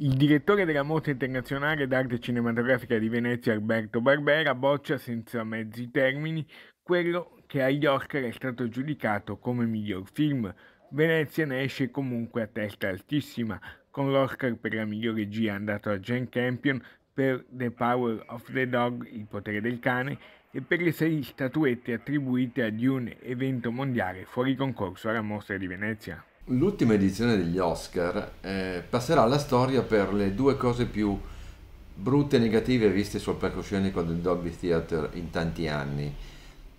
Il direttore della mostra internazionale d'arte cinematografica di Venezia Alberto Barbera boccia senza mezzi termini quello che agli Oscar è stato giudicato come miglior film. Venezia ne esce comunque a testa altissima, con l'Oscar per la miglior regia andato a Jane Campion per The Power of the Dog, Il potere del cane, e per le sei statuette attribuite ad un evento mondiale fuori concorso alla mostra di Venezia. L'ultima edizione degli Oscar eh, passerà alla storia per le due cose più brutte e negative viste sul palcoscenico del Dolby Theatre in tanti anni.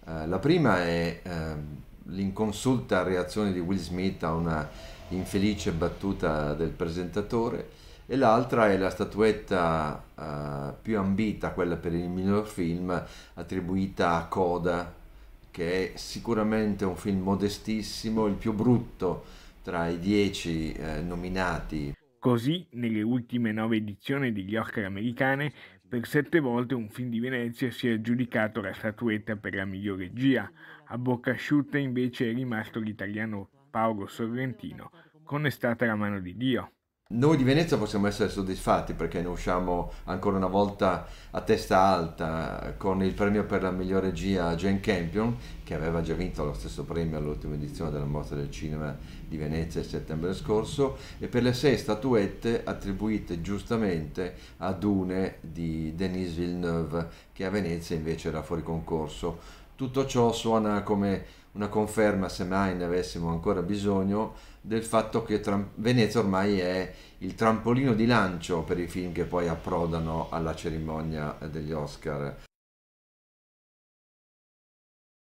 Eh, la prima è eh, l'inconsulta reazione di Will Smith a una infelice battuta del presentatore e l'altra è la statuetta eh, più ambita, quella per il miglior film, attribuita a Coda, che è sicuramente un film modestissimo, il più brutto tra i dieci eh, nominati. Così, nelle ultime nove edizioni degli Oscar americane, per sette volte un film di Venezia si è aggiudicato la statuetta per la miglior regia. A bocca asciutta invece è rimasto l'italiano Paolo Sorrentino con È la mano di Dio. Noi di Venezia possiamo essere soddisfatti perché ne usciamo ancora una volta a testa alta con il premio per la migliore regia a Jane Campion, che aveva già vinto lo stesso premio all'ultima edizione della Mostra del Cinema di Venezia il settembre scorso, e per le sei statuette attribuite giustamente a Dune di Denise Villeneuve, che a Venezia invece era fuori concorso tutto ciò suona come una conferma, semmai ne avessimo ancora bisogno, del fatto che Tram- Venezia ormai è il trampolino di lancio per i film che poi approdano alla cerimonia degli Oscar.